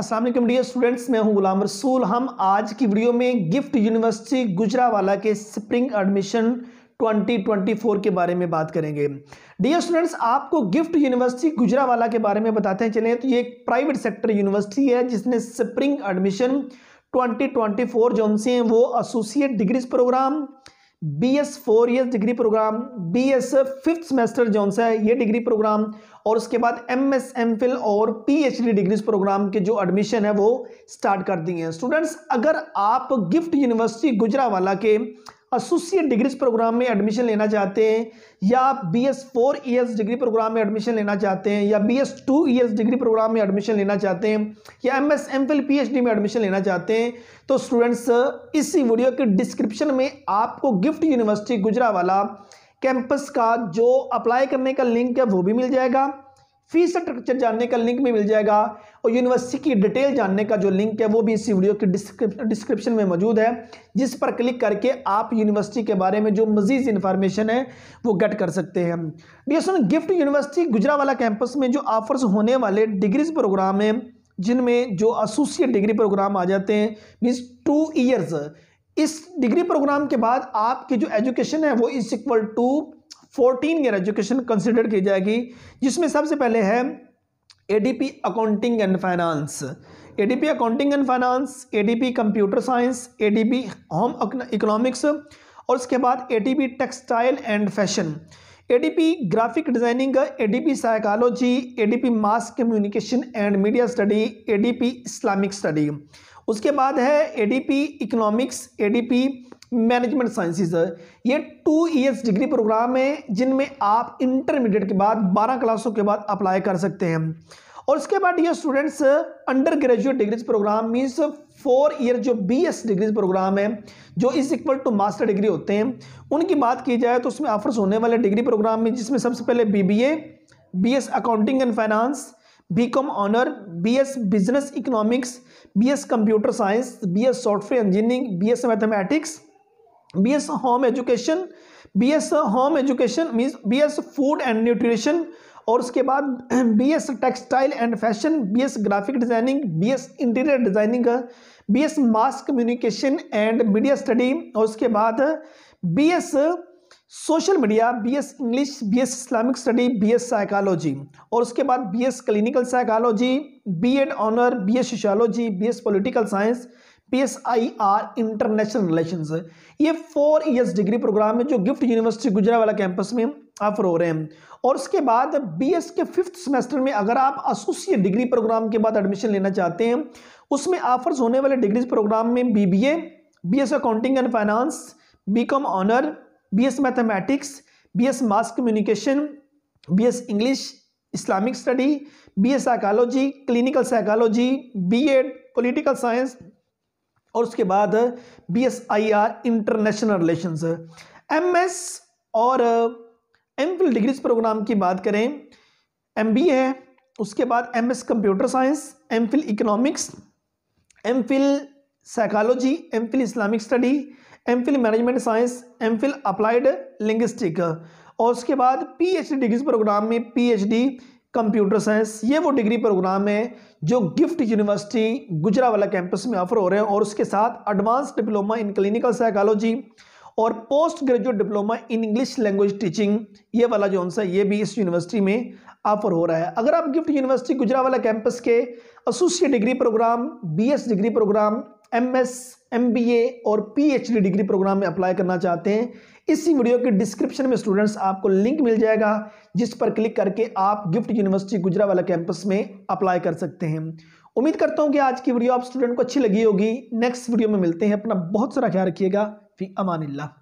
असल D dear students मैं हूं गुलाम रसूल हम आज की वीडियो में गिफ्ट यूनिवर्सिटी गुजरावाला के स्प्रिंग एडमिशन 2024 के बारे में बात करेंगे डियर स्टूडेंट्स आपको गिफ्ट यूनिवर्सिटी गुजरावाला के बारे में बताते हैं चलें तो ये एक प्राइवेट सेक्टर यूनिवर्सिटी है जिसने स्प्रिंग एडमिशन 2024 जो उनसे हैं वो associate degrees program B S four year degree program B S fifth semester जौन सा है ये डिग्री प्रोग्राम और उसके बाद एम एस एम फिल और P H D degrees program के जो एडमिशन है वो स्टार्ट कर दिए हैं स्टूडेंट्स अगर आप गिफ्ट यूनिवर्सिटी गुजरावाला के एसोसिएट डिग्रीज प्रोग्राम में एडमिशन लेना चाहते हैं या आप B S four years degree program में एडमिशन लेना चाहते हैं या B S two years degree program में एडमिशन लेना चाहते हैं या M S M Phil P H D में एडमिशन लेना चाहते हैं तो स्टूडेंट्स इस वीडियो के डिस्क्रिप्शन में आपको गिफ्ट यूनिवर्सिटी वाला कैंपस का जो अप्लाई करने का लिंक है वो भी मिल जाएगा फी स्ट्रक्चर जानने का लिंक भी मिल जाएगा और यूनिवर्सिटी की डिटेल जानने का जो लिंक है वो भी इसी वीडियो के डिस्क्रिप्शन में मौजूद है जिस पर क्लिक करके आप यूनिवर्सिटी के बारे में जो मजीद इन्फॉर्मेशन है वो गेट कर सकते हैं बी गिफ्ट यूनिवर्सिटी गुजरावाला कैंपस में जो ऑफर्स होने वाले डिग्रीज प्रोग्राम हैं जिनमें जो एसोसिएट डिग्री प्रोग्राम आ जाते हैं मीन्स टू ईयर्स इस डिग्री प्रोग्राम के बाद आपकी जो एजुकेशन है वो is equal to fourteen year education consider की जाएगी जिसमें सबसे पहले है P accounting and finance P accounting and finance P computer science P home economics और उसके बाद P textile and fashion P graphic designing A psychology P mass communication and media study P Islamic study उसके बाद है ADP economics ADP management sciences ये two years degree programme है जिनमें आप इंटरमीडिएट के बाद बारह क्लासों के बाद अप्लाई कर सकते हैं और उसके बाद ये students undergraduate degrees program means four year जो बी एस डिग्रीज प्रोग्राम है जो is equal to master degree होते हैं उनकी बात की जाए तो उसमें ऑफर्स होने वाले डिग्री प्रोग्राम में जिसमें सबसे पहले B B A B S accounting and finance B com honour B S business economics B S computer science B S software engineering B S mathematics B S home education B S home education means B S food and nutrition और उसके बाद B S textile and fashion B S graphic designing B S interior designing B S mass communication and media study और उसके बाद B S social media BS English BS Islamic study BS psychology और उसके बाद BS clinical psychology BEd honour BS sociology BS political science P S I R international relation ये four years degree programme है जो Gift university गुजरा वाला campus में offer हो रहे हैं और उसके बाद एस के फिफ्थ सेमेस्टर में अगर आप एसोसिएट डिग्री प्रोग्राम के बाद एडमिशन लेना चाहते हैं उसमें ऑफर्स होने वाले डिग्री प्रोग्राम में B S accounting and finance com honour BS mathematics BS mass communication BS English Islamic study B S psychology clinical psychology B ed political science और उसके बाद B S I R international relations M S और M phil degrees program की बात करें M B है उसके बाद M S computer science M phil economics M phil psychology M phil Islamic study M phil management science M phil applied linguistic और उसके बाद P H D degree program में P H D computer science ये वो डिग्री programme है जो Gift university Gujranwala campus में ऑफर हो रहे हैं और उसके साथ advance diploma in clinical psychology और post graduate diploma in English language teaching ये वाला जो है ये भी इस यूनिवर्सिटी में ऑफर हो रहा है अगर आप गिफ्ट यूनिवर्सिटी गुजरावाला कैंपस के associate degree program BS degree program M S M B A और P H D degree program में अप्लाई करना चाहते हैं इसी वीडियो के डिस्क्रिप्शन में स्टूडेंट्स आपको लिंक मिल जाएगा जिस पर क्लिक करके आप गिफ्ट यूनिवर्सिटी गुजरावाला कैंपस में अप्लाई कर सकते हैं उम्मीद करता हूँ कि आज की वीडियो आप स्टूडेंट को अच्छी लगी होगी नेक्स्ट वीडियो में मिलते हैं अपना बहुत सारा ख्याल रखिएगा फी अमानिल्ला